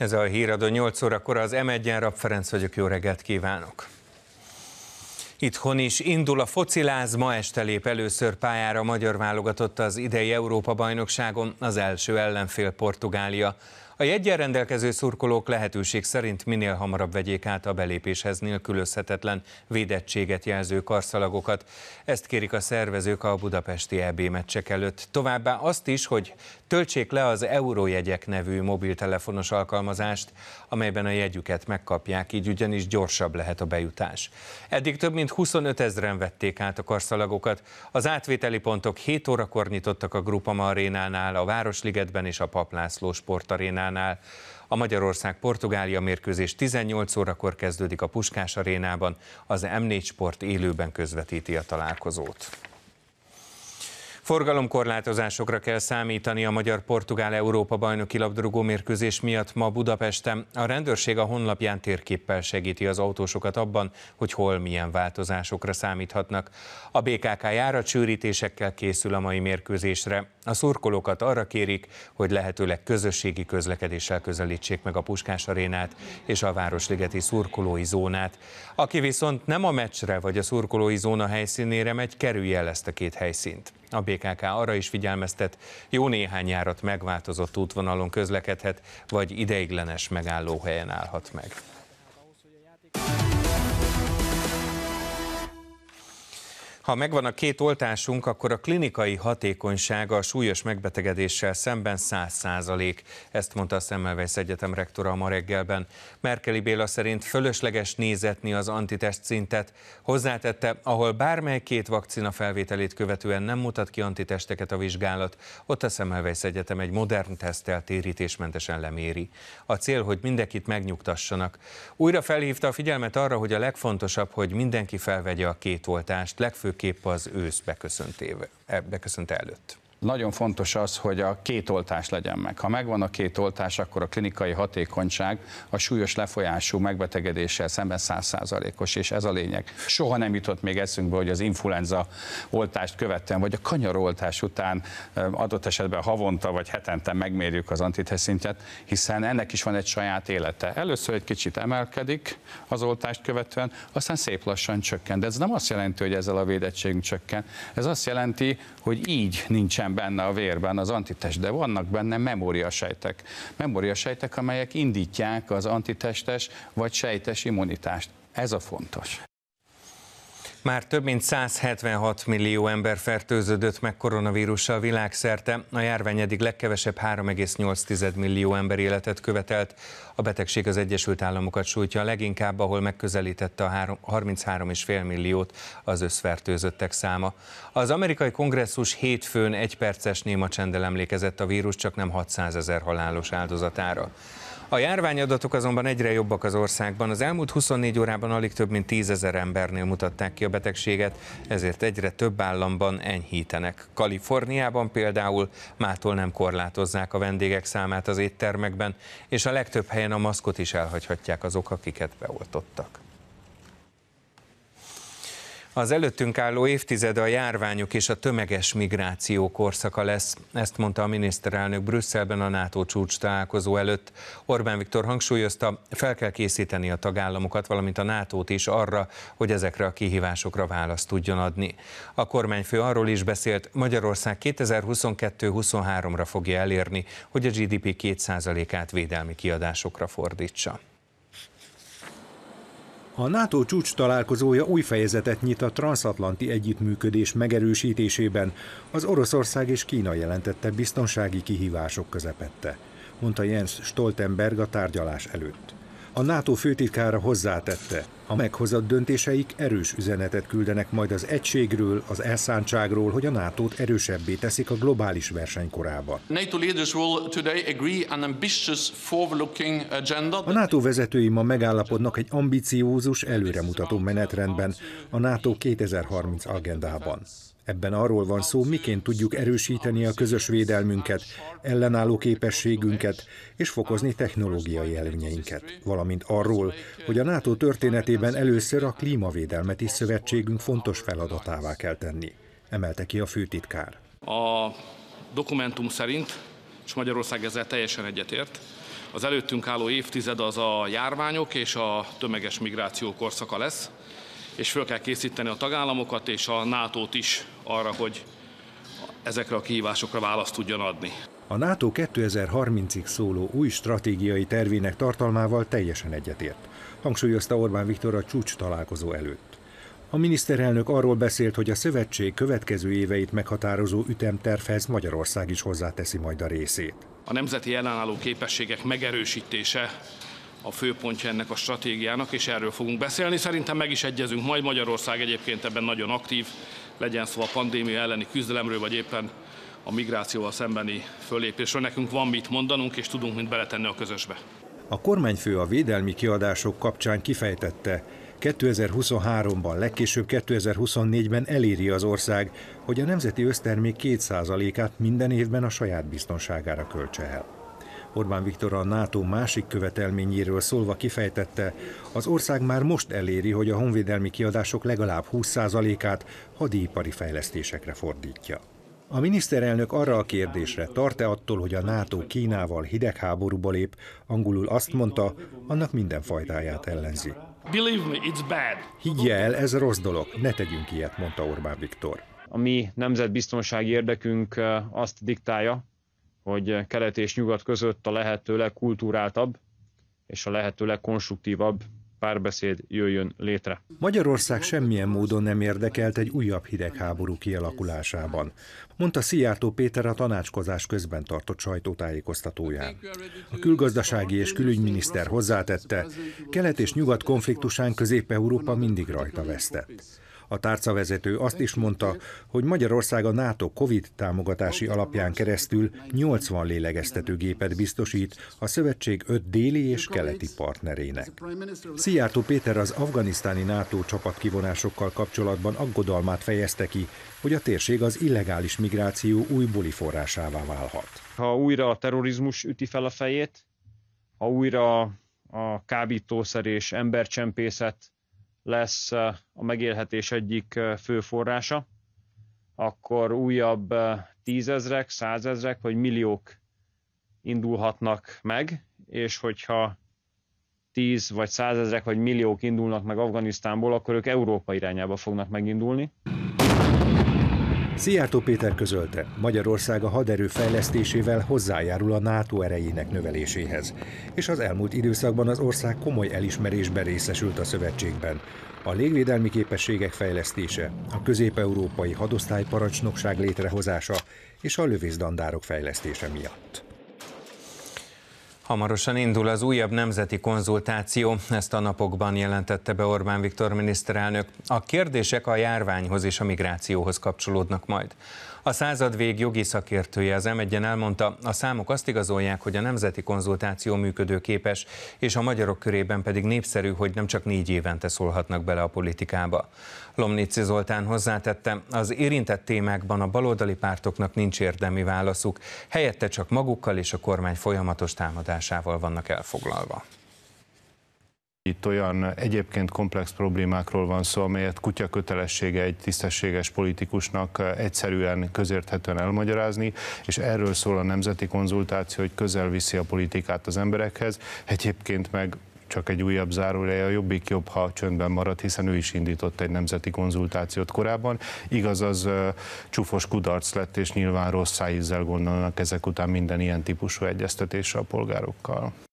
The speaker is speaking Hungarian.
Ez a híradó 8 órakor az M1-en, Rab Ferenc vagyok, jó reggelt kívánok! Itthon is indul a fociláz, ma este lép először pályára magyar válogatott az idei Európa-bajnokságon, az első ellenfél Portugália. A jegyen rendelkező szurkolók lehetőség szerint minél hamarabb vegyék át a belépéshez nélkülözhetetlen védettséget jelző karszalagokat. Ezt kérik a szervezők a budapesti EB meccsek előtt. Továbbá azt is, hogy töltsék le az Eurójegyek nevű mobiltelefonos alkalmazást, amelyben a jegyüket megkapják, így ugyanis gyorsabb lehet a bejutás. Eddig több mint 25 ezeren vették át a karszalagokat. Az átvételi pontok 7 órakor nyitottak a Grupama arénánál, a Városligetben és a Paplászló sportarénánál. Puskásánál. A Magyarország-Portugália mérkőzés 18 órakor kezdődik a Puskás arénában, az M4 Sport élőben közvetíti a találkozót. Forgalomkorlátozásokra kell számítani a magyar-portugál Európa bajnoki labdarúgó mérkőzés miatt ma Budapesten. A rendőrség a honlapján térképpel segíti az autósokat abban, hogy hol milyen változásokra számíthatnak. A BKK járatsűrítésekkel készül a mai mérkőzésre. A szurkolókat arra kérik, hogy lehetőleg közösségi közlekedéssel közelítsék meg a Puskás arénát és a Városligeti szurkolói zónát. Aki viszont nem a meccsre vagy a szurkolói zóna helyszínére megy, kerülje el ezt a két helyszínt. A BKK arra is figyelmeztet, jó néhány járat megváltozott útvonalon közlekedhet, vagy ideiglenes megállóhelyen állhat meg. Ha megvan a két oltásunk, akkor a klinikai hatékonysága a súlyos megbetegedéssel szemben 100 százalék. Ezt mondta a Szemmelweis Egyetem rektora ma reggelben. Merkeli Béla szerint fölösleges nézetni az antitest szintet. Hozzátette, ahol bármely két vakcina felvételét követően nem mutat ki antitesteket a vizsgálat, ott a Szemmelweis Egyetem egy modern teszttel térítésmentesen leméri. A cél, hogy mindenkit megnyugtassanak. Újra felhívta a figyelmet arra, hogy a legfontosabb, hogy mindenki felvegye a két oltást, Legfő legfőképp az ősz beköszöntéve, eh, beköszönte előtt nagyon fontos az, hogy a két oltás legyen meg. Ha megvan a két oltás, akkor a klinikai hatékonyság a súlyos lefolyású megbetegedéssel szemben százszázalékos, és ez a lényeg. Soha nem jutott még eszünkbe, hogy az influenza oltást követően, vagy a kanyaroltás után adott esetben havonta vagy hetente megmérjük az antiteszintet, hiszen ennek is van egy saját élete. Először egy kicsit emelkedik az oltást követően, aztán szép lassan csökken. De ez nem azt jelenti, hogy ezzel a védettségünk csökken. Ez azt jelenti, hogy így nincsen nincsen benne a vérben az antitest, de vannak benne memóriasejtek. Memóriasejtek, amelyek indítják az antitestes vagy sejtes immunitást. Ez a fontos. Már több mint 176 millió ember fertőződött meg koronavírussal világszerte, a járvány eddig legkevesebb 3,8 millió ember életet követelt. A betegség az Egyesült Államokat sújtja leginkább, ahol megközelítette a 33,5 milliót az összfertőzöttek száma. Az amerikai kongresszus hétfőn egy perces néma csendel emlékezett a vírus csak nem 600 ezer halálos áldozatára. A járványadatok azonban egyre jobbak az országban. Az elmúlt 24 órában alig több mint 10 ezer embernél mutatták ki a betegséget, ezért egyre több államban enyhítenek. Kaliforniában például mától nem korlátozzák a vendégek számát az éttermekben, és a legtöbb helyen a maszkot is elhagyhatják azok, akiket beoltottak. Az előttünk álló évtized a járványok és a tömeges migráció korszaka lesz. Ezt mondta a miniszterelnök Brüsszelben a NATO csúcs találkozó előtt. Orbán Viktor hangsúlyozta, fel kell készíteni a tagállamokat, valamint a NATO-t is arra, hogy ezekre a kihívásokra választ tudjon adni. A kormányfő arról is beszélt, Magyarország 2022-23-ra fogja elérni, hogy a GDP 2%-át védelmi kiadásokra fordítsa. A NATO csúcs találkozója új fejezetet nyit a transatlanti együttműködés megerősítésében, az Oroszország és Kína jelentette biztonsági kihívások közepette, mondta Jens Stoltenberg a tárgyalás előtt. A NATO főtitkára hozzátette, a meghozott döntéseik erős üzenetet küldenek majd az egységről, az elszántságról, hogy a nato erősebbé teszik a globális versenykorába. A NATO vezetői ma megállapodnak egy ambiciózus, előremutató menetrendben, a NATO 2030 agendában. Ebben arról van szó, miként tudjuk erősíteni a közös védelmünket, ellenálló képességünket és fokozni technológiai előnyeinket, valamint arról, hogy a NATO történetében először a klímavédelmet is szövetségünk fontos feladatává kell tenni, emelte ki a főtitkár. A dokumentum szerint, és Magyarország ezzel teljesen egyetért, az előttünk álló évtized az a járványok és a tömeges migráció korszaka lesz, és föl kell készíteni a tagállamokat és a nato is arra, hogy ezekre a kihívásokra választ tudjon adni. A NATO 2030-ig szóló új stratégiai tervének tartalmával teljesen egyetért, hangsúlyozta Orbán Viktor a csúcs találkozó előtt. A miniszterelnök arról beszélt, hogy a szövetség következő éveit meghatározó ütemtervhez Magyarország is hozzáteszi majd a részét. A nemzeti ellenálló képességek megerősítése a főpontja ennek a stratégiának, és erről fogunk beszélni. Szerintem meg is egyezünk, majd Magyarország egyébként ebben nagyon aktív, legyen szó a pandémia elleni küzdelemről, vagy éppen a migrációval szembeni fölépésről. Nekünk van mit mondanunk, és tudunk mit beletenni a közösbe. A kormányfő a védelmi kiadások kapcsán kifejtette, 2023-ban, legkésőbb 2024-ben eléri az ország, hogy a nemzeti össztermék 2%-át minden évben a saját biztonságára költse el. Orbán Viktor a NATO másik követelményéről szólva kifejtette, az ország már most eléri, hogy a honvédelmi kiadások legalább 20%-át hadipari fejlesztésekre fordítja. A miniszterelnök arra a kérdésre, tart-e attól, hogy a NATO Kínával hidegháborúba lép, angolul azt mondta, annak minden fajtáját ellenzi. Higgye el, ez rossz dolog, ne tegyünk ilyet, mondta Orbán Viktor. A mi nemzetbiztonsági érdekünk azt diktálja, hogy kelet és nyugat között a lehető legkultúráltabb és a lehető legkonstruktívabb párbeszéd jöjjön létre. Magyarország semmilyen módon nem érdekelt egy újabb hidegháború kialakulásában, mondta Szijjártó Péter a tanácskozás közben tartott sajtótájékoztatóján. A külgazdasági és külügyminiszter hozzátette, kelet és nyugat konfliktusán Közép-Európa mindig rajta vesztett. A tárcavezető azt is mondta, hogy Magyarország a NATO COVID támogatási alapján keresztül 80 lélegeztetőgépet biztosít a szövetség öt déli és keleti partnerének. Szijjártó Péter az afganisztáni NATO csapatkivonásokkal kapcsolatban aggodalmát fejezte ki, hogy a térség az illegális migráció új buli forrásává válhat. Ha újra a terrorizmus üti fel a fejét, ha újra a kábítószer és embercsempészet lesz eh, a megélhetés egyik eh, fő forrása, akkor újabb eh, tízezrek, százezrek vagy milliók indulhatnak meg, és hogyha tíz vagy százezrek vagy milliók indulnak meg Afganisztánból, akkor ők Európa irányába fognak megindulni. Szijjártó Péter közölte, Magyarország a haderő fejlesztésével hozzájárul a NATO erejének növeléséhez, és az elmúlt időszakban az ország komoly elismerésben részesült a szövetségben. A légvédelmi képességek fejlesztése, a közép-európai hadosztályparancsnokság létrehozása és a lövészdandárok fejlesztése miatt. Hamarosan indul az újabb nemzeti konzultáció, ezt a napokban jelentette be Orbán Viktor miniszterelnök. A kérdések a járványhoz és a migrációhoz kapcsolódnak majd. A századvég jogi szakértője az m elmondta, a számok azt igazolják, hogy a nemzeti konzultáció működőképes, és a magyarok körében pedig népszerű, hogy nem csak négy évente szólhatnak bele a politikába. Lomnici Zoltán hozzátette, az érintett témákban a baloldali pártoknak nincs érdemi válaszuk, helyette csak magukkal és a kormány folyamatos támadásával vannak elfoglalva. Itt olyan egyébként komplex problémákról van szó, amelyet kutya kötelessége egy tisztességes politikusnak egyszerűen, közérthetően elmagyarázni, és erről szól a nemzeti konzultáció, hogy közel viszi a politikát az emberekhez. Egyébként meg csak egy újabb zárójel, a jobbik jobb, ha csöndben marad, hiszen ő is indított egy nemzeti konzultációt korábban. Igaz, az uh, csúfos kudarc lett, és nyilván rossz szájízzel gondolnak ezek után minden ilyen típusú egyeztetésre a polgárokkal.